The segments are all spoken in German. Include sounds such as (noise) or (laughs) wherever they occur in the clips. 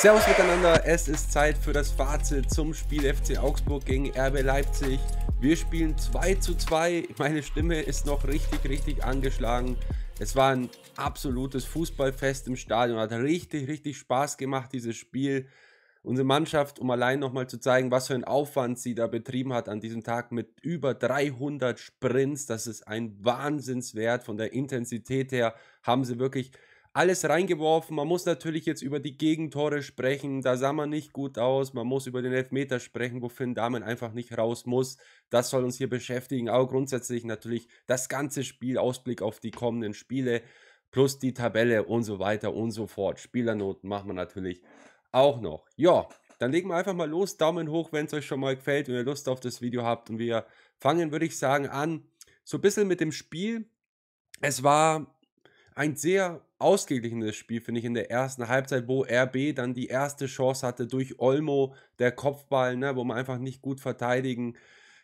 Servus miteinander, es ist Zeit für das Fazit zum Spiel FC Augsburg gegen RB Leipzig. Wir spielen 2 zu 2. Meine Stimme ist noch richtig, richtig angeschlagen. Es war ein absolutes Fußballfest im Stadion. Hat richtig, richtig Spaß gemacht, dieses Spiel. Unsere Mannschaft, um allein nochmal zu zeigen, was für einen Aufwand sie da betrieben hat an diesem Tag mit über 300 Sprints. Das ist ein Wahnsinnswert. Von der Intensität her haben sie wirklich alles reingeworfen. Man muss natürlich jetzt über die Gegentore sprechen, da sah man nicht gut aus. Man muss über den Elfmeter sprechen, wofür ein Damen einfach nicht raus muss. Das soll uns hier beschäftigen. Aber grundsätzlich natürlich das ganze Spiel, Ausblick auf die kommenden Spiele, plus die Tabelle und so weiter und so fort. Spielernoten machen wir natürlich auch noch. Ja, dann legen wir einfach mal los. Daumen hoch, wenn es euch schon mal gefällt und ihr Lust auf das Video habt. Und wir fangen, würde ich sagen, an. So ein bisschen mit dem Spiel. Es war ein sehr ausgeglichenes Spiel, finde ich, in der ersten Halbzeit, wo RB dann die erste Chance hatte durch Olmo, der Kopfball, ne, wo man einfach nicht gut verteidigen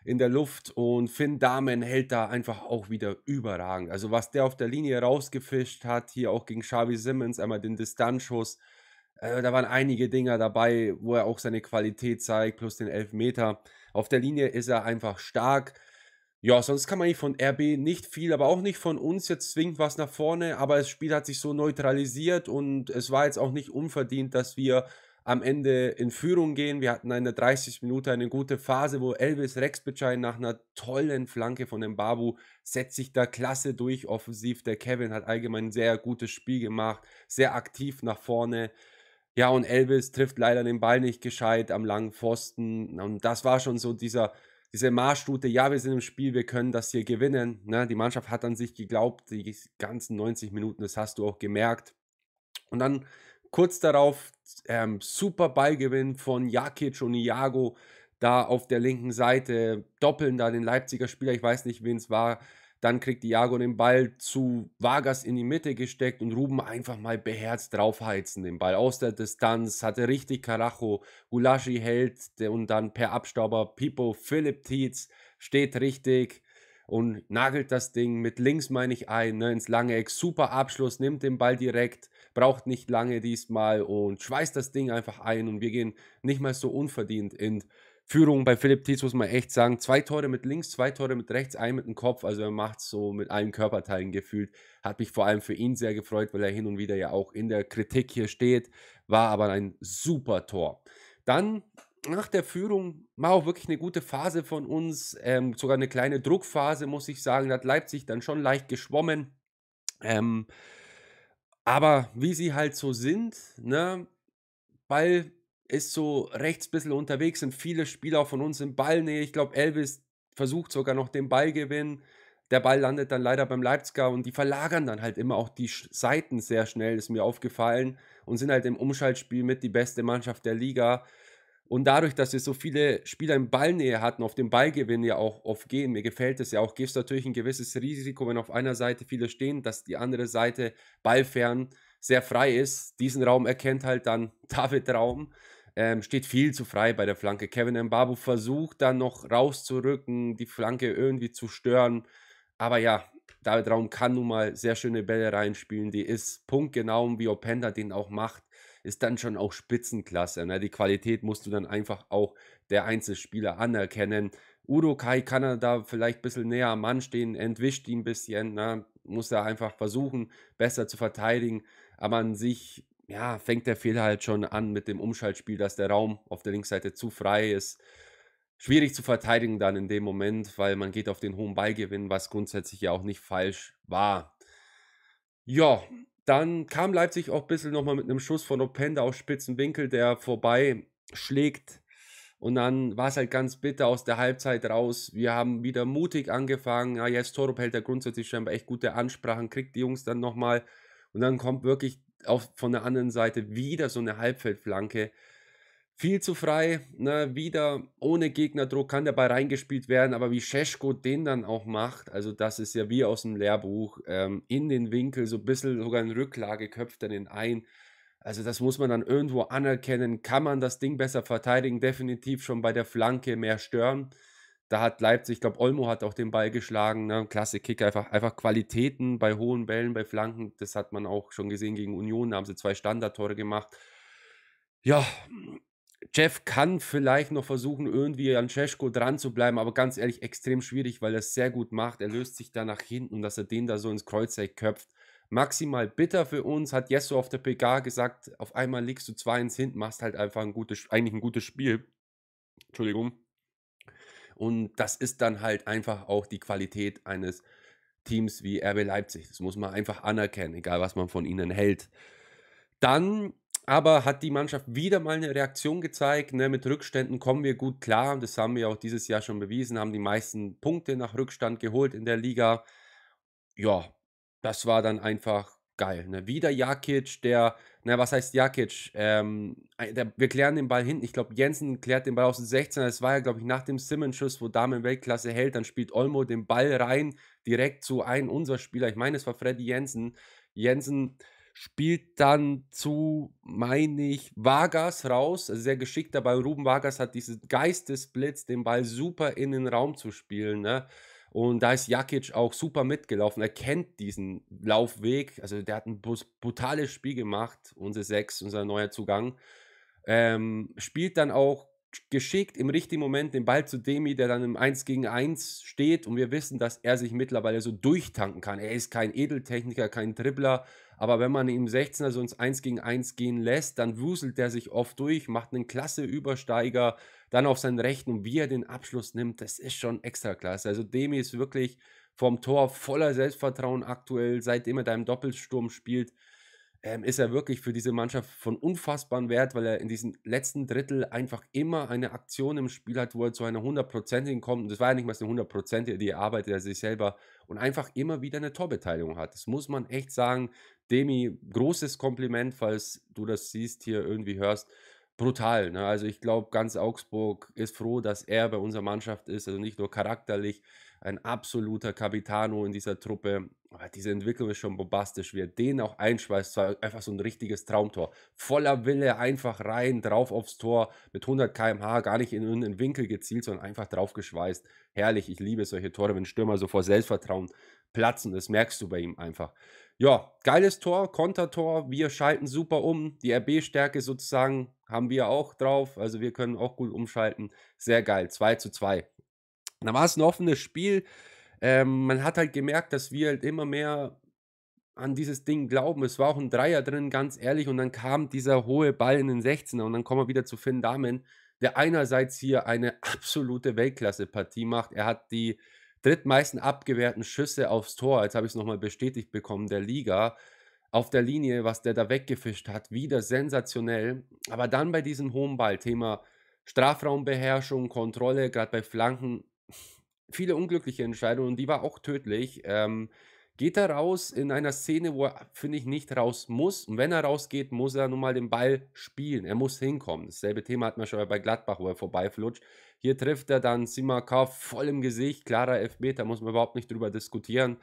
in der Luft und Finn Damen hält da einfach auch wieder überragend. Also was der auf der Linie rausgefischt hat, hier auch gegen Xavi Simmons, einmal den Distanzschuss, äh, da waren einige Dinger dabei, wo er auch seine Qualität zeigt, plus den Elfmeter. Auf der Linie ist er einfach stark ja, sonst kann man von RB nicht viel, aber auch nicht von uns jetzt zwingend was nach vorne. Aber das Spiel hat sich so neutralisiert und es war jetzt auch nicht unverdient, dass wir am Ende in Führung gehen. Wir hatten in der 30 Minute eine gute Phase, wo Elvis Rexbecai nach einer tollen Flanke von dem Babu setzt sich da klasse durch offensiv. Der Kevin hat allgemein ein sehr gutes Spiel gemacht, sehr aktiv nach vorne. Ja, und Elvis trifft leider den Ball nicht gescheit am langen Pfosten. Und das war schon so dieser diese Marschroute, ja, wir sind im Spiel, wir können das hier gewinnen. Ne? Die Mannschaft hat an sich geglaubt, die ganzen 90 Minuten, das hast du auch gemerkt. Und dann kurz darauf ähm, super Ballgewinn von Jakic und Iago da auf der linken Seite, doppeln da den Leipziger Spieler, ich weiß nicht, wen es war, dann kriegt Diago den Ball zu Vargas in die Mitte gesteckt und Ruben einfach mal beherzt draufheizen. Den Ball aus der Distanz hatte richtig Karacho. Gulaschi hält und dann per Abstauber Pipo Philipp Tietz steht richtig und nagelt das Ding mit links, meine ich, ein, ne, ins lange Eck. Super Abschluss, nimmt den Ball direkt, braucht nicht lange diesmal und schweißt das Ding einfach ein. Und wir gehen nicht mal so unverdient in Führung bei Philipp Tietz muss man echt sagen, zwei Tore mit links, zwei Tore mit rechts, ein mit dem Kopf, also er macht so mit allen Körperteilen gefühlt. Hat mich vor allem für ihn sehr gefreut, weil er hin und wieder ja auch in der Kritik hier steht, war aber ein super Tor. Dann nach der Führung war auch wirklich eine gute Phase von uns, ähm, sogar eine kleine Druckphase, muss ich sagen, da hat Leipzig dann schon leicht geschwommen. Ähm, aber wie sie halt so sind, ne, Ball ist so rechts ein bisschen unterwegs, sind viele Spieler von uns im Ballnähe. Ich glaube, Elvis versucht sogar noch den Ballgewinn. Der Ball landet dann leider beim Leipziger und die verlagern dann halt immer auch die Seiten sehr schnell, ist mir aufgefallen, und sind halt im Umschaltspiel mit die beste Mannschaft der Liga. Und dadurch, dass wir so viele Spieler in Ballnähe hatten, auf den Ballgewinn ja auch oft gehen, mir gefällt es ja auch, gibt es natürlich ein gewisses Risiko, wenn auf einer Seite viele stehen, dass die andere Seite ballfern sehr frei ist. Diesen Raum erkennt halt dann (laughs) David Raum ähm, steht viel zu frei bei der Flanke. Kevin Mbabu versucht dann noch rauszurücken, die Flanke irgendwie zu stören. Aber ja, David Raum kann nun mal sehr schöne Bälle reinspielen. Die ist punktgenau, wie Openda den auch macht, ist dann schon auch Spitzenklasse. Ne? Die Qualität musst du dann einfach auch der Einzelspieler anerkennen. Udo Kai kann er da vielleicht ein bisschen näher am Mann stehen, entwischt ihn ein bisschen, ne? muss er einfach versuchen, besser zu verteidigen. Aber an sich ja, fängt der Fehler halt schon an mit dem Umschaltspiel, dass der Raum auf der Linksseite zu frei ist. Schwierig zu verteidigen dann in dem Moment, weil man geht auf den hohen Ballgewinn, was grundsätzlich ja auch nicht falsch war. Ja, dann kam Leipzig auch ein bisschen nochmal mit einem Schuss von Openda aus Spitzenwinkel, der vorbei schlägt. Und dann war es halt ganz bitter aus der Halbzeit raus. Wir haben wieder mutig angefangen. Ja, jetzt Torup hält er grundsätzlich scheinbar echt gute Ansprachen, kriegt die Jungs dann nochmal. Und dann kommt wirklich auch von der anderen Seite wieder so eine Halbfeldflanke. Viel zu frei, ne, wieder ohne Gegnerdruck kann der Ball reingespielt werden, aber wie Scheschko den dann auch macht, also das ist ja wie aus dem Lehrbuch, ähm, in den Winkel, so ein bisschen sogar in Rücklage, köpft er den ein. Also das muss man dann irgendwo anerkennen. Kann man das Ding besser verteidigen? Definitiv schon bei der Flanke mehr stören. Da hat Leipzig, ich glaube, Olmo hat auch den Ball geschlagen. Ne? Klasse Kick, einfach, einfach Qualitäten bei hohen Bällen, bei Flanken. Das hat man auch schon gesehen gegen Union. Da haben sie zwei Standardtore gemacht. Ja, Jeff kann vielleicht noch versuchen, irgendwie an Cesko dran zu bleiben, aber ganz ehrlich, extrem schwierig, weil er es sehr gut macht. Er löst sich da nach hinten, dass er den da so ins Kreuzeck köpft. Maximal bitter für uns, hat Jesso auf der PK gesagt, auf einmal liegst du zwei ins Hinten, machst halt einfach ein gutes, eigentlich ein gutes Spiel. Entschuldigung. Und das ist dann halt einfach auch die Qualität eines Teams wie RB Leipzig. Das muss man einfach anerkennen, egal was man von ihnen hält. Dann aber hat die Mannschaft wieder mal eine Reaktion gezeigt. Ne? Mit Rückständen kommen wir gut klar. Und das haben wir auch dieses Jahr schon bewiesen. Haben die meisten Punkte nach Rückstand geholt in der Liga. Ja, das war dann einfach geil. Ne? Wieder Jakic, der, na, was heißt Jakic? Ähm, der, wir klären den Ball hinten. Ich glaube, Jensen klärt den Ball aus dem 16er. Das war ja, glaube ich, nach dem Simmons-Schuss, wo Damen Weltklasse hält. Dann spielt Olmo den Ball rein, direkt zu einem unserer Spieler. Ich meine, es war Freddy Jensen. Jensen spielt dann zu, meine ich, Vargas raus. Also sehr geschickter Ball. Ruben Vargas hat diesen Geistesblitz, den Ball super in den Raum zu spielen. Ne? Und da ist Jakic auch super mitgelaufen. Er kennt diesen Laufweg. Also der hat ein brutales Spiel gemacht, unsere Sechs, unser neuer Zugang. Ähm, spielt dann auch geschickt im richtigen Moment den Ball zu Demi, der dann im 1 gegen 1 steht. Und wir wissen, dass er sich mittlerweile so durchtanken kann. Er ist kein Edeltechniker, kein Dribbler. Aber wenn man ihm 16er so ins 1 gegen 1 gehen lässt, dann wuselt er sich oft durch, macht einen klasse Übersteiger, dann auf seinen rechten und wie er den Abschluss nimmt, das ist schon extra klasse. Also Demi ist wirklich vom Tor voller Selbstvertrauen aktuell, seitdem er da im Doppelsturm spielt, ähm, ist er wirklich für diese Mannschaft von unfassbarem Wert, weil er in diesem letzten Drittel einfach immer eine Aktion im Spiel hat, wo er zu einer 100%igen kommt. Und das war ja nicht mal eine hundertprozentige, die erarbeitet er also sich selber und einfach immer wieder eine Torbeteiligung hat. Das muss man echt sagen. Demi, großes Kompliment, falls du das siehst, hier irgendwie hörst brutal. Ne? Also ich glaube, ganz Augsburg ist froh, dass er bei unserer Mannschaft ist. Also nicht nur charakterlich ein absoluter Capitano in dieser Truppe, aber diese Entwicklung ist schon bombastisch. Wer den auch einschweißt, war einfach so ein richtiges Traumtor. Voller Wille, einfach rein, drauf aufs Tor, mit 100 km/h, gar nicht in einen Winkel gezielt, sondern einfach draufgeschweißt. Herrlich, ich liebe solche Tore, wenn Stürmer so vor Selbstvertrauen platzen. Das merkst du bei ihm einfach. Ja, geiles Tor, Kontertor. Wir schalten super um. Die RB-Stärke sozusagen haben wir auch drauf. Also wir können auch gut umschalten. Sehr geil. 2 zu 2. Da war es ein offenes Spiel. Ähm, man hat halt gemerkt, dass wir halt immer mehr an dieses Ding glauben. Es war auch ein Dreier drin, ganz ehrlich. Und dann kam dieser hohe Ball in den 16er. Und dann kommen wir wieder zu Finn Damen, der einerseits hier eine (laughs) absolute Weltklasse-Partie macht. Er hat die drittmeisten abgewehrten Schüsse aufs Tor, jetzt habe ich es nochmal bestätigt bekommen, der Liga. Auf der Linie, was der da weggefischt hat, wieder sensationell. Aber dann bei diesem hohen Ball, Thema Strafraumbeherrschung, Kontrolle, gerade bei Flanken, viele unglückliche Entscheidungen und die war auch tödlich. Ähm, geht er raus in einer Szene, wo er, finde ich, nicht raus muss. Und wenn er rausgeht, muss er nun mal den Ball spielen. Er muss hinkommen. Dasselbe Thema hat man schon bei Gladbach, wo er vorbeiflutscht. Hier trifft er dann Simakov voll im Gesicht, klarer Elfmeter, muss man überhaupt nicht drüber diskutieren.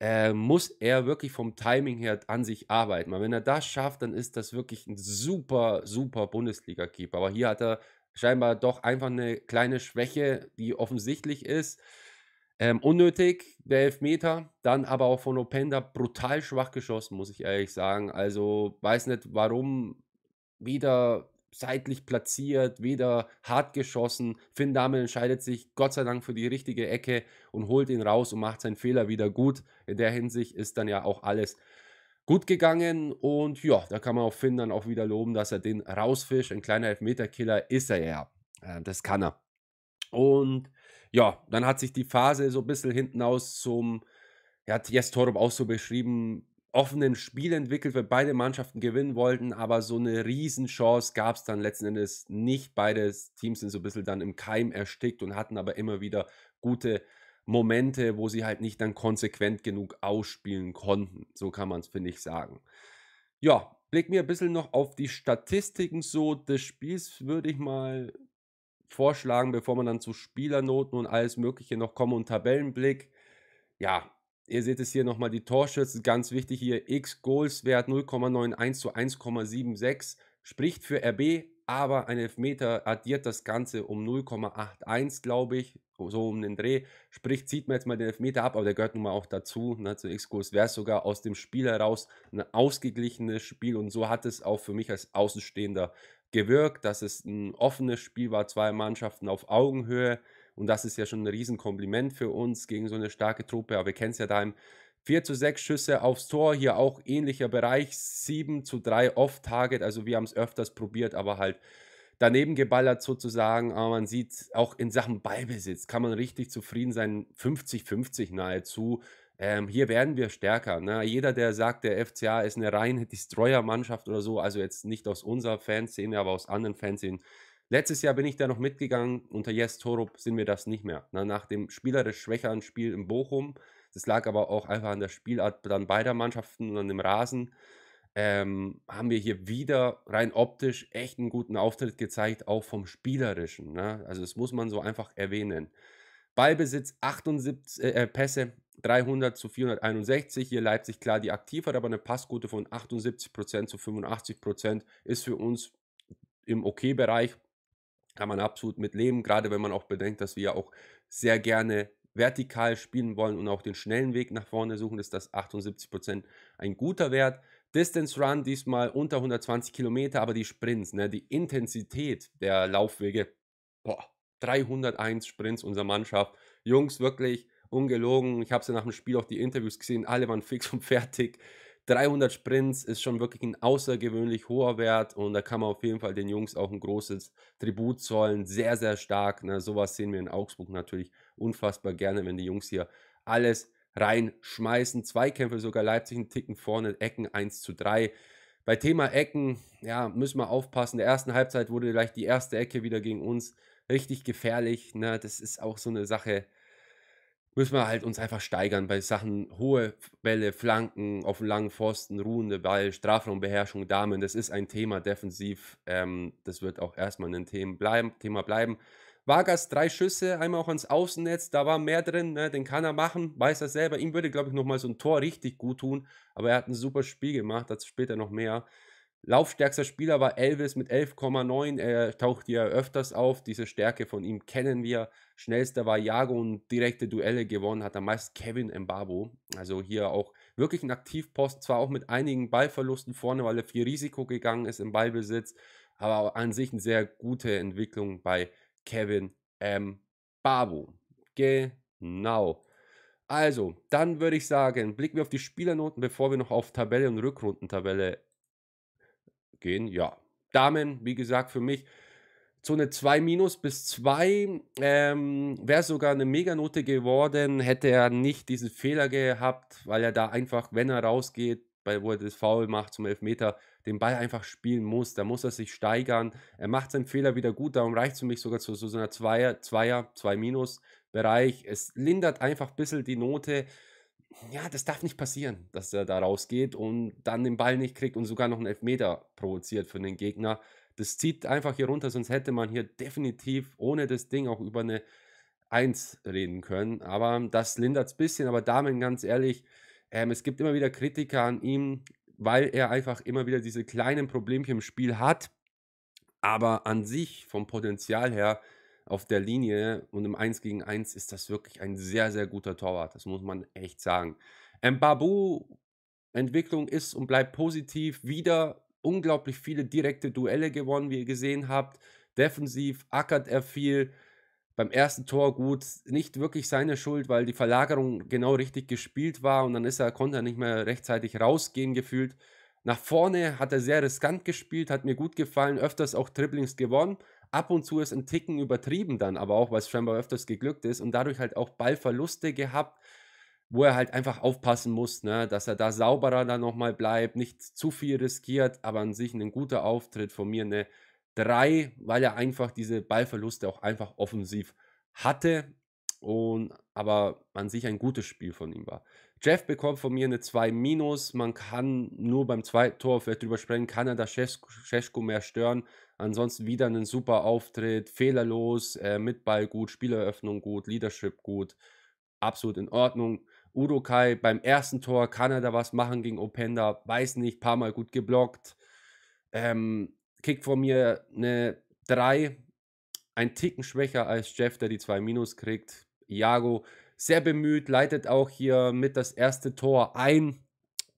Äh, muss er wirklich vom Timing her an sich arbeiten. Aber wenn er das schafft, dann ist das wirklich ein super, super Bundesliga-Keeper. Aber hier hat er scheinbar doch einfach eine kleine Schwäche, die offensichtlich ist. Ähm, unnötig, der Elfmeter, dann aber auch von Openda brutal schwach geschossen, muss ich ehrlich sagen. Also weiß nicht, warum wieder seitlich platziert, weder hart geschossen. Finn Damen entscheidet sich Gott sei Dank für die richtige Ecke und holt ihn raus und macht seinen Fehler wieder gut. In der Hinsicht ist dann ja auch alles gut gegangen und ja, da kann man auch Finn dann auch wieder loben, dass er den rausfischt. Ein kleiner Elfmeterkiller ist er ja. Äh, das kann er. Und ja, dann hat sich die Phase so ein bisschen hinten aus zum, er hat Jes Torup auch so beschrieben, offenen Spiel entwickelt, weil beide Mannschaften gewinnen wollten, aber so eine Riesenchance gab es dann letzten Endes nicht. Beide Teams sind so ein bisschen dann im Keim erstickt und hatten aber immer wieder gute Momente, wo sie halt nicht dann konsequent genug ausspielen konnten. So kann man es, finde ich, sagen. Ja, blick mir ein bisschen noch auf die Statistiken so des Spiels, würde ich mal vorschlagen, bevor man dann zu Spielernoten und alles Mögliche noch kommen und Tabellenblick. Ja, Ihr seht es hier nochmal, die Torschütze, ganz wichtig hier, X-Goals-Wert 0,91 zu 1,76, spricht für RB, aber ein Elfmeter addiert das Ganze um 0,81, glaube ich, so um den Dreh. Sprich, zieht man jetzt mal den Elfmeter ab, aber der gehört nun mal auch dazu. Ne, zu X-Goals wäre es sogar aus dem Spiel heraus ein ausgeglichenes Spiel und so hat es auch für mich als Außenstehender gewirkt, dass es ein offenes Spiel war, zwei Mannschaften auf Augenhöhe. Und das ist ja schon ein Riesenkompliment für uns gegen so eine starke Truppe. Aber wir kennen es ja da im 4 zu 6 Schüsse aufs Tor, hier auch ähnlicher Bereich. 7 zu 3 Off-Target. Also wir haben es öfters probiert, aber halt daneben geballert sozusagen. Aber man sieht auch in Sachen Ballbesitz kann man richtig zufrieden sein. 50-50 nahezu. Ähm, hier werden wir stärker. Ne? Jeder, der sagt, der FCA ist eine reine Destroyer-Mannschaft oder so, also jetzt nicht aus unserer Fanszene, aber aus anderen Fanszenen, Letztes Jahr bin ich da noch mitgegangen. Unter Jes Torup sind wir das nicht mehr. Na, nach dem spielerisch schwächeren Spiel in Bochum, das lag aber auch einfach an der Spielart dann beider Mannschaften und an dem Rasen, ähm, haben wir hier wieder rein optisch echt einen guten Auftritt gezeigt, auch vom Spielerischen. Ne? Also, das muss man so einfach erwähnen. Ballbesitz 78 äh, äh, Pässe, 300 zu 461. Hier Leipzig klar die aktiv hat, aber eine Passquote von 78% zu 85% ist für uns im Okay-Bereich kann man absolut mit leben, gerade wenn man auch bedenkt, dass wir ja auch sehr gerne vertikal spielen wollen und auch den schnellen Weg nach vorne suchen, ist das 78% ein guter Wert. Distance Run diesmal unter 120 Kilometer, aber die Sprints, ne, die Intensität der Laufwege, boah, 301 Sprints unserer Mannschaft. Jungs, wirklich ungelogen. Ich habe sie ja nach dem Spiel auch die Interviews gesehen, alle waren (laughs) fix und fertig. 300 Sprints ist schon wirklich ein außergewöhnlich hoher Wert und da kann man auf jeden Fall den Jungs auch ein großes Tribut zollen. Sehr, sehr stark. Ne? Sowas sehen wir in Augsburg natürlich unfassbar gerne, wenn die Jungs hier alles reinschmeißen. Zweikämpfe sogar Leipzig einen Ticken vorne, Ecken 1 zu 3. Bei Thema Ecken, ja, müssen wir aufpassen. In der ersten Halbzeit wurde gleich die erste Ecke wieder gegen uns richtig gefährlich. Ne? Das ist auch so eine Sache müssen wir halt uns einfach steigern bei Sachen hohe Bälle, Flanken, auf dem langen Pfosten, ruhende Ball, Strafraumbeherrschung, Damen. Das ist ein Thema defensiv. Ähm, das wird auch erstmal ein Thema bleiben. Thema bleiben. Vargas, drei Schüsse, einmal auch ans Außennetz, da war mehr drin, ne? den kann er machen, weiß er selber. Ihm würde, glaube ich, nochmal so ein Tor richtig gut tun, aber er hat ein super Spiel gemacht, dazu später noch mehr. Laufstärkster Spieler war Elvis mit 11,9. Er taucht ja öfters auf. Diese Stärke von ihm kennen wir. Schnellster war Jago und direkte Duelle gewonnen hat er meist Kevin Mbabo. Also hier auch wirklich ein Aktivpost. Zwar auch mit einigen Ballverlusten vorne, weil er viel Risiko gegangen ist im Ballbesitz. Aber an sich eine sehr gute Entwicklung bei Kevin Mbabo. Genau. Also, dann würde ich sagen, blicken wir auf die Spielernoten, bevor wir noch auf Tabelle und Rückrundentabelle gehen. Ja, Damen, wie gesagt, für mich so eine 2 minus bis 2 ähm, wäre sogar eine Meganote geworden, hätte er nicht diesen Fehler gehabt, weil er da einfach, wenn er rausgeht, bei, wo er das Foul macht zum Elfmeter, den Ball einfach spielen muss. Da muss er sich steigern. Er macht seinen Fehler wieder gut, darum reicht es für mich sogar zu so einer Zweier, Zweier, 2 Minus Bereich. Es lindert einfach ein bisschen die Note ja, das darf nicht passieren, dass er da rausgeht und dann den Ball nicht kriegt und sogar noch einen Elfmeter provoziert für den Gegner. Das zieht einfach hier runter, sonst hätte man hier definitiv ohne das Ding auch über eine 1 reden können. Aber das lindert es ein bisschen. Aber Damen, ganz ehrlich, ähm, es gibt immer wieder Kritiker an ihm, weil er einfach immer wieder diese kleinen Problemchen im Spiel hat. Aber an sich, vom Potenzial her, auf der Linie und im 1 gegen 1 ist das wirklich ein sehr, sehr guter Torwart. Das muss man echt sagen. Mbabu, Entwicklung ist und bleibt positiv. Wieder unglaublich viele direkte Duelle gewonnen, wie ihr gesehen habt. Defensiv ackert er viel. Beim ersten Tor gut, nicht wirklich seine Schuld, weil die Verlagerung genau richtig gespielt war und dann ist er, konnte er nicht mehr rechtzeitig rausgehen gefühlt. Nach vorne hat er sehr riskant gespielt, hat mir gut gefallen, öfters auch Triplings gewonnen ab und zu ist ein Ticken übertrieben dann, aber auch, weil es scheinbar öfters geglückt ist und dadurch halt auch Ballverluste gehabt, wo er halt einfach aufpassen muss, ne? dass er da sauberer dann nochmal bleibt, nicht zu viel riskiert, aber an sich ein guter Auftritt von mir, eine 3, weil er einfach diese Ballverluste auch einfach offensiv hatte und aber an sich ein gutes Spiel von ihm war. Jeff bekommt von mir eine 2 minus. Man kann nur beim zweiten Tor vielleicht drüber sprechen, kann er da Schesko mehr stören. Ansonsten wieder einen super Auftritt, fehlerlos, äh, mit Ball gut, Spieleröffnung gut, Leadership gut, absolut in Ordnung. Udokai beim ersten Tor kann er da was machen gegen Openda, weiß nicht, paar Mal gut geblockt. Ähm, Kick von mir eine 3, ein Ticken schwächer als Jeff, der die 2 Minus kriegt. Iago sehr bemüht, leitet auch hier mit das erste Tor ein,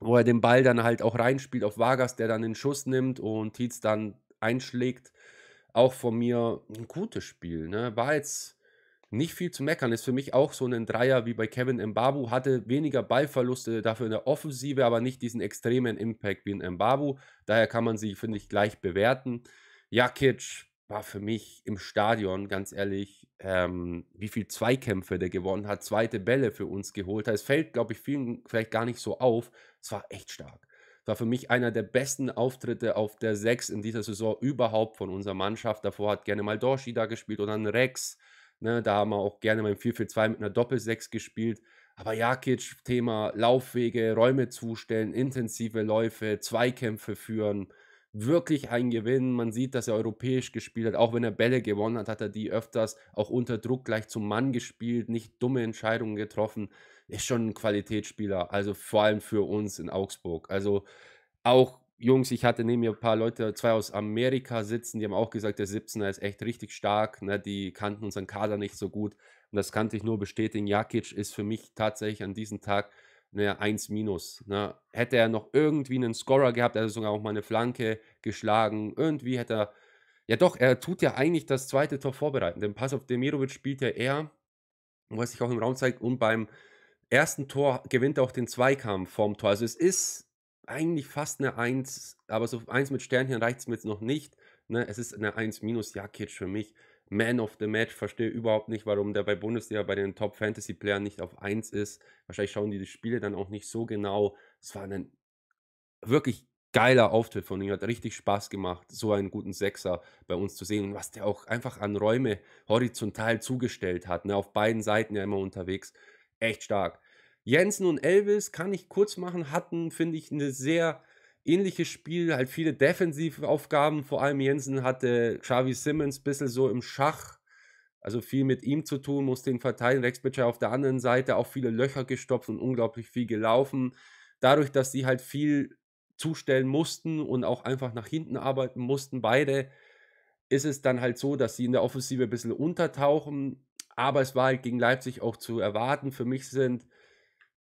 wo er den Ball dann halt auch reinspielt auf Vargas, der dann den Schuss nimmt und Tietz dann einschlägt, auch von mir ein gutes Spiel. Ne? War jetzt nicht viel zu meckern. Ist für mich auch so ein Dreier wie bei Kevin Mbabu. Hatte weniger Ballverluste, dafür in der Offensive, aber nicht diesen extremen Impact wie in Mbabu. Daher kann man sie, finde ich, gleich bewerten. Jakic war für mich im Stadion, ganz ehrlich, ähm, wie viel Zweikämpfe der gewonnen hat, zweite Bälle für uns geholt hat. Es fällt, glaube ich, vielen vielleicht gar nicht so auf. Es war echt stark war für mich einer der besten Auftritte auf der 6 in dieser Saison überhaupt von unserer Mannschaft. Davor hat gerne mal Dorshi da gespielt oder ein Rex. Ne, da haben wir auch gerne mal im 4-4-2 mit einer Doppel-6 gespielt. Aber Jakic, Thema Laufwege, Räume zustellen, intensive Läufe, Zweikämpfe führen. Wirklich ein Gewinn. Man sieht, dass er europäisch gespielt hat. Auch wenn er Bälle gewonnen hat, hat er die öfters auch unter Druck gleich zum Mann gespielt, nicht dumme Entscheidungen getroffen ist schon ein Qualitätsspieler. Also vor allem für uns in Augsburg. Also auch Jungs, ich hatte neben mir ein paar Leute, zwei aus Amerika sitzen, die haben auch gesagt, der 17er ist echt richtig stark. Ne? Die kannten unseren Kader nicht so gut. Und das kannte ich nur bestätigen. Jakic ist für mich tatsächlich an diesem Tag naja, 1 minus. Ne? Hätte er noch irgendwie einen Scorer gehabt, er hätte sogar auch mal eine Flanke geschlagen. Irgendwie hätte er. Ja, doch, er tut ja eigentlich das zweite Tor vorbereiten. Denn Pass auf Demirovic spielt ja er, was sich auch im Raum zeigt, und beim ersten Tor gewinnt er auch den Zweikampf vom Tor. Also es ist eigentlich fast eine 1, aber so 1 mit Sternchen reicht es mir jetzt noch nicht. Ne? Es ist eine 1 minus Jakic für mich. Man of the Match, verstehe überhaupt nicht, warum der bei Bundesliga bei den Top Fantasy Playern nicht auf 1 ist. Wahrscheinlich schauen die die Spiele dann auch nicht so genau. Es war ein wirklich geiler Auftritt von ihm, hat richtig Spaß gemacht, so einen guten Sechser bei uns zu sehen und was der auch einfach an Räume horizontal zugestellt hat, ne, auf beiden Seiten ja immer unterwegs echt stark. Jensen und Elvis kann ich kurz machen, hatten, finde ich, eine sehr ähnliches Spiel, halt viele Defensivaufgaben. Vor allem Jensen hatte Xavi Simmons ein bisschen so im Schach, also viel mit ihm zu tun, musste ihn verteilen. Rex Bitcher auf der anderen Seite auch viele Löcher gestopft und unglaublich viel gelaufen. Dadurch, dass sie halt viel zustellen mussten und auch einfach nach hinten arbeiten mussten, beide, ist es dann halt so, dass sie in der Offensive ein bisschen untertauchen. Aber es war halt gegen Leipzig auch zu erwarten. Für mich sind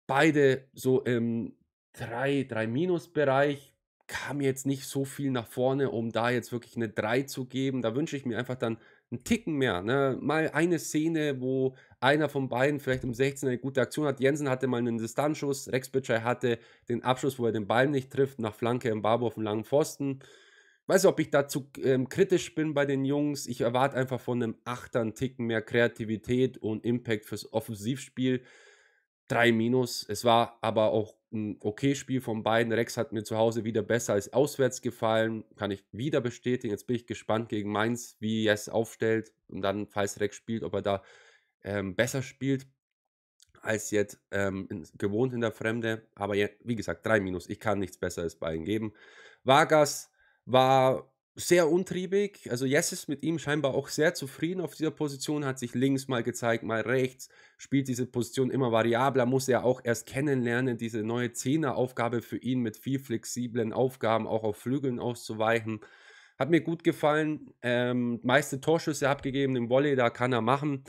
beide so im 3-Minus-Bereich. Kam jetzt nicht so viel nach vorne, um da jetzt wirklich eine 3 zu geben. Da wünsche ich mir einfach dann einen Ticken mehr. Ne? Mal eine Szene, wo einer von beiden vielleicht im 16 eine gute Aktion hat. Jensen hatte mal einen Distanzschuss, Rex Bitschei hatte den Abschluss, wo er den Ball nicht trifft, nach Flanke im Barbo auf dem langen Pfosten weiß nicht, ob ich dazu ähm, kritisch bin bei den Jungs. Ich erwarte einfach von einem Achter einen Ticken mehr Kreativität und Impact fürs Offensivspiel. 3 Minus. Es war aber auch ein okay Spiel von beiden. Rex hat mir zu Hause wieder besser als auswärts gefallen. Kann ich wieder bestätigen. Jetzt bin ich gespannt gegen Mainz, wie er es aufstellt. Und dann, falls Rex spielt, ob er da ähm, besser spielt als jetzt ähm, in, gewohnt in der Fremde. Aber ja, wie gesagt, 3 Minus. Ich kann nichts Besseres bei ihm geben. Vargas war sehr untriebig. Also Jess ist mit ihm scheinbar auch sehr zufrieden auf dieser Position, hat sich links mal gezeigt, mal rechts, spielt diese Position immer variabler, muss er auch erst kennenlernen, diese neue Zehneraufgabe für ihn mit viel flexiblen Aufgaben auch auf Flügeln auszuweichen. Hat mir gut gefallen. Ähm, meiste Torschüsse abgegeben im Volley, da kann er machen.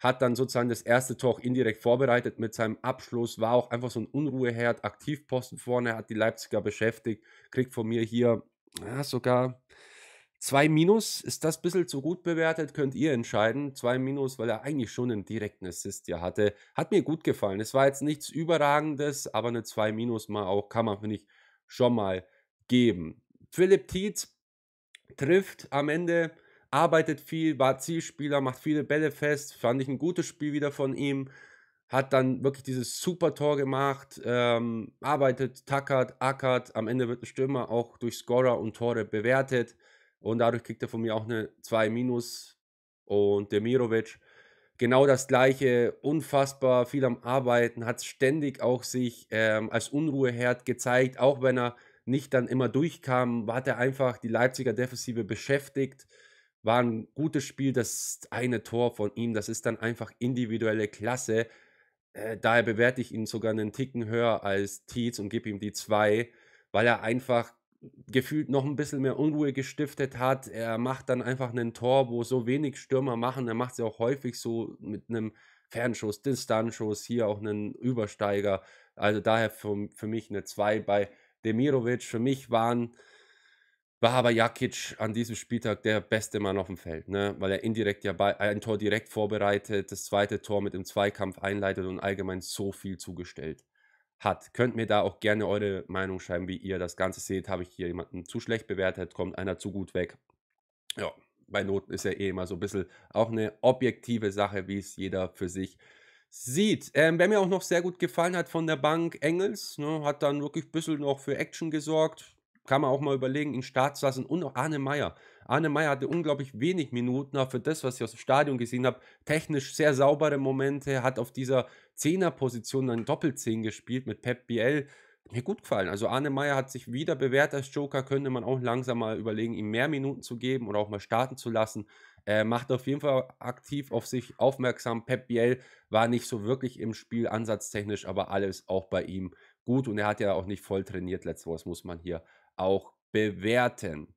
Hat dann sozusagen das erste Tor indirekt vorbereitet mit seinem Abschluss. War auch einfach so ein Unruheherd. Aktivposten vorne hat die Leipziger beschäftigt. Kriegt von mir hier ja, sogar 2 Minus. Ist das ein bisschen zu gut bewertet? Könnt ihr entscheiden. 2 Minus, weil er eigentlich schon einen direkten Assist ja hatte. Hat mir gut gefallen. Es war jetzt nichts Überragendes, aber eine 2 Minus mal auch kann man, finde ich, schon mal geben. Philipp Tietz trifft am Ende, arbeitet viel, war Zielspieler, macht viele Bälle fest. Fand ich ein gutes Spiel wieder von ihm hat dann wirklich dieses super Tor gemacht, ähm, arbeitet, tackert, ackert. Am Ende wird ein Stürmer auch durch Scorer und Tore bewertet. Und dadurch kriegt er von mir auch eine 2 minus. Und Demirovic, genau das Gleiche, unfassbar viel am Arbeiten, hat ständig auch sich ähm, als Unruheherd gezeigt. Auch wenn er nicht dann immer durchkam, hat er einfach die Leipziger Defensive beschäftigt war ein gutes Spiel. Das eine Tor von ihm, das ist dann einfach individuelle Klasse. Äh, daher bewerte ich ihn sogar einen Ticken höher als Tietz und gebe ihm die 2, weil er einfach gefühlt noch ein bisschen mehr Unruhe gestiftet hat. Er macht dann einfach einen Tor, wo so wenig Stürmer machen. Er macht es ja auch häufig so mit einem Fernschuss, Distanzschuss, hier auch einen Übersteiger. Also daher für, für mich eine 2 bei Demirovic. Für mich waren war aber Jakic an diesem Spieltag der beste Mann auf dem Feld, ne? weil er indirekt ja bei, ein Tor direkt vorbereitet, das zweite Tor mit dem Zweikampf einleitet und allgemein so viel zugestellt hat. Könnt mir da auch gerne eure Meinung schreiben, wie ihr das Ganze seht. Habe ich hier jemanden zu schlecht bewertet, kommt einer zu gut weg? Ja, bei Noten ist ja eh immer so ein bisschen auch eine objektive Sache, wie es jeder für sich sieht. Ähm, wer mir auch noch sehr gut gefallen hat von der Bank, Engels, ne, hat dann wirklich ein bisschen noch für Action gesorgt kann man auch mal überlegen, ihn starten zu lassen. Und auch Arne Meyer. Arne Meyer hatte unglaublich wenig Minuten, aber für das, was ich aus dem Stadion gesehen habe, technisch sehr saubere Momente, hat auf dieser Zehnerposition dann Doppelzehn gespielt mit Pep Biel. Mir gut gefallen. Also Arne Meyer hat sich wieder bewährt als Joker, könnte man auch langsam mal überlegen, ihm mehr Minuten zu geben oder auch mal starten zu lassen. Äh, macht auf jeden Fall aktiv auf sich aufmerksam. Pep Biel war nicht so wirklich im Spiel ansatztechnisch, aber alles auch bei ihm gut und er hat ja auch nicht voll trainiert letztes Mal, muss man hier auch bewerten.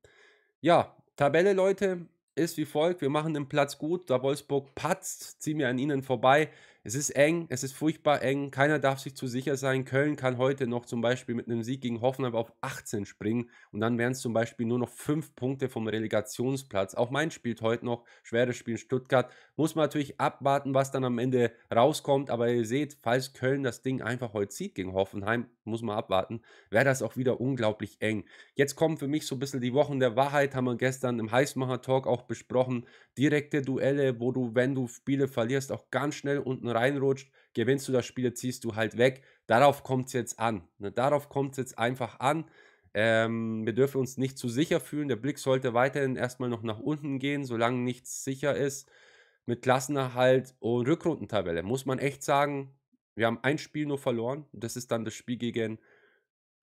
Ja, Tabelle, Leute, ist wie folgt. Wir machen den Platz gut. Da Wolfsburg patzt, ziehen wir an ihnen vorbei. Es ist eng, es ist furchtbar eng, keiner darf sich zu sicher sein. Köln kann heute noch zum Beispiel mit einem Sieg gegen Hoffenheim auf 18 springen und dann wären es zum Beispiel nur noch 5 Punkte vom Relegationsplatz. Auch Mainz spielt heute noch, schweres Spiel in Stuttgart. Muss man natürlich abwarten, was dann am Ende rauskommt, aber ihr seht, falls Köln das Ding einfach heute zieht gegen Hoffenheim, muss man abwarten, wäre das auch wieder unglaublich eng. Jetzt kommen für mich so ein bisschen die Wochen der Wahrheit, haben wir gestern im Heißmacher-Talk auch besprochen. Direkte Duelle, wo du, wenn du Spiele verlierst, auch ganz schnell unten rein reinrutscht, gewinnst du das Spiel, ziehst du halt weg. Darauf kommt es jetzt an. Ne? Darauf kommt es jetzt einfach an. Ähm, wir dürfen uns nicht zu sicher fühlen. Der Blick sollte weiterhin erstmal noch nach unten gehen, solange nichts sicher ist. Mit Klassenerhalt und Rückrundentabelle muss man echt sagen, wir haben ein Spiel nur verloren. Das ist dann das Spiel gegen,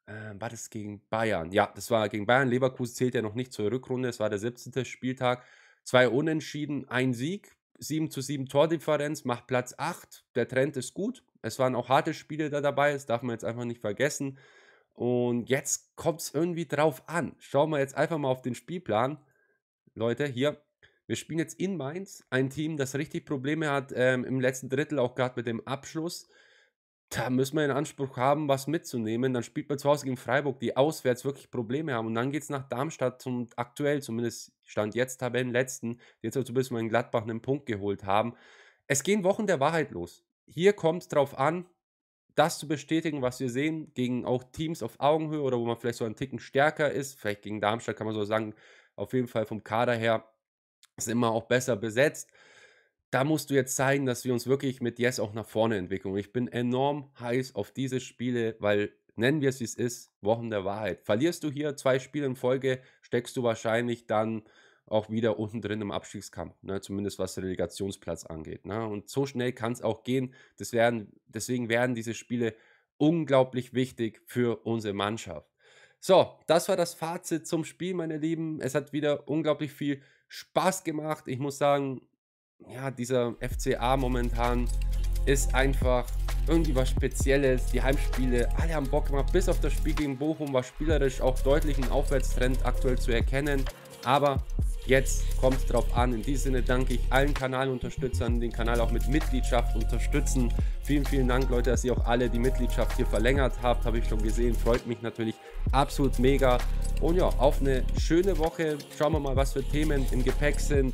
äh, war das gegen Bayern? Ja, das war gegen Bayern. Leverkusen zählt ja noch nicht zur Rückrunde. Es war der 17. Spieltag. Zwei Unentschieden, ein Sieg. 7 zu 7 Tordifferenz, macht Platz 8. Der Trend ist gut. Es waren auch harte Spiele da dabei, das darf man jetzt einfach nicht vergessen. Und jetzt kommt es irgendwie drauf an. Schauen wir jetzt einfach mal auf den Spielplan. Leute, hier, wir spielen jetzt in Mainz, ein Team, das richtig Probleme hat ähm, im letzten Drittel auch gerade mit dem Abschluss da müssen wir in Anspruch haben, was mitzunehmen. Dann spielt man zu Hause gegen Freiburg, die auswärts wirklich Probleme haben. Und dann geht es nach Darmstadt zum aktuell, zumindest Stand jetzt Tabellenletzten, die jetzt zumindest mal in Gladbach einen Punkt geholt haben. Es gehen Wochen der Wahrheit los. Hier kommt es drauf an, das zu bestätigen, was wir sehen, gegen auch Teams auf Augenhöhe oder wo man vielleicht so einen Ticken stärker ist. Vielleicht gegen Darmstadt kann man so sagen, auf jeden Fall vom Kader her ist immer auch besser besetzt da musst du jetzt zeigen, dass wir uns wirklich mit Yes auch nach vorne entwickeln. Ich bin enorm heiß auf diese Spiele, weil nennen wir es wie es ist, Wochen der Wahrheit. Verlierst du hier zwei Spiele in Folge, steckst du wahrscheinlich dann auch wieder unten drin im Abstiegskampf, ne? zumindest was Relegationsplatz angeht. Ne? Und so schnell kann es auch gehen. Werden, deswegen werden diese Spiele unglaublich wichtig für unsere Mannschaft. So, das war das Fazit zum Spiel, meine Lieben. Es hat wieder unglaublich viel Spaß gemacht. Ich muss sagen, ja, dieser FCA momentan ist einfach irgendwie was Spezielles. Die Heimspiele, alle haben Bock gemacht. Bis auf das Spiel gegen Bochum war spielerisch auch deutlich ein Aufwärtstrend aktuell zu erkennen. Aber jetzt kommt es drauf an. In diesem Sinne danke ich allen Kanalunterstützern, den Kanal auch mit Mitgliedschaft unterstützen. Vielen, vielen Dank, Leute, dass ihr auch alle die Mitgliedschaft hier verlängert habt. Habe ich schon gesehen. Freut mich natürlich absolut mega. Und ja, auf eine schöne Woche. Schauen wir mal, was für Themen im Gepäck sind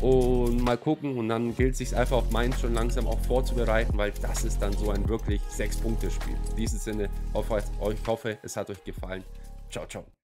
und mal gucken und dann gilt es sich einfach auf Mainz schon langsam auch vorzubereiten, weil das ist dann so ein wirklich Sechs-Punkte-Spiel. In diesem Sinne, hoffe ich hoffe, es hat euch gefallen. Ciao, ciao.